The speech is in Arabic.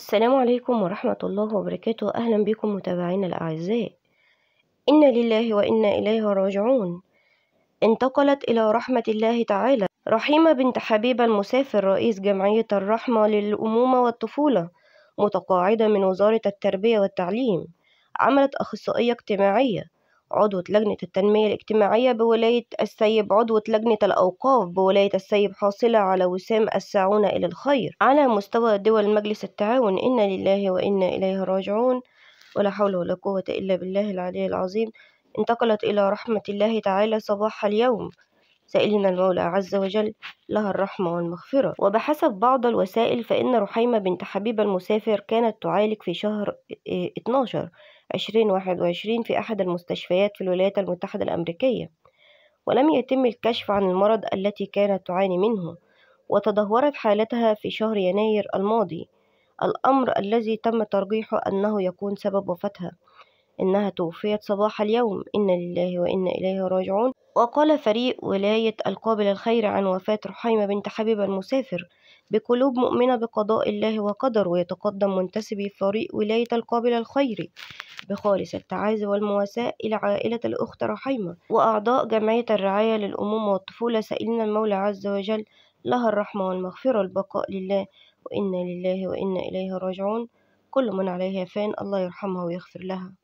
السلام عليكم ورحمة الله وبركاته أهلا بكم متابعينا الأعزاء إنا لله وإنا إليه راجعون انتقلت إلى رحمة الله تعالى رحيمة بنت حبيب المسافر رئيس جمعية الرحمة للأمومة والطفولة متقاعدة من وزارة التربية والتعليم عملت أخصائية اجتماعية عضوة لجنة التنمية الاجتماعية بولاية السيب عضوة لجنة الأوقاف بولاية السيب حاصلة على وسام الساعون إلى الخير على مستوى دول مجلس التعاون إنا لله وإنا إليه راجعون ولا حول ولا قوة إلا بالله العلي العظيم انتقلت إلى رحمة الله تعالى صباح اليوم سائلنا المولى عز وجل لها الرحمة والمغفرة وبحسب بعض الوسائل فإن رحيمة بنت حبيب المسافر كانت تعالج في شهر 12 آه، 2021 في أحد المستشفيات في الولايات المتحدة الأمريكية ولم يتم الكشف عن المرض التي كانت تعاني منه وتدهورت حالتها في شهر يناير الماضي الأمر الذي تم ترجيحه أنه يكون سبب وفاتها إنها توفيت صباح اليوم إنا لله وإنا إليه راجعون وقال فريق ولاية القابل الخير عن وفاة رحيمة بنت حبيب المسافر بقلوب مؤمنة بقضاء الله وقدره يتقدم منتسبي فريق ولاية القابل الخير بخالص التعازي والمواساة إلى عائلة الأخت رحيمة وأعضاء جمعية الرعاية للأمومة والطفولة سائلين المولى عز وجل لها الرحمة والمغفرة البقاء لله وإنا لله وإنا إليه راجعون كل من عليها فان الله يرحمها ويغفر لها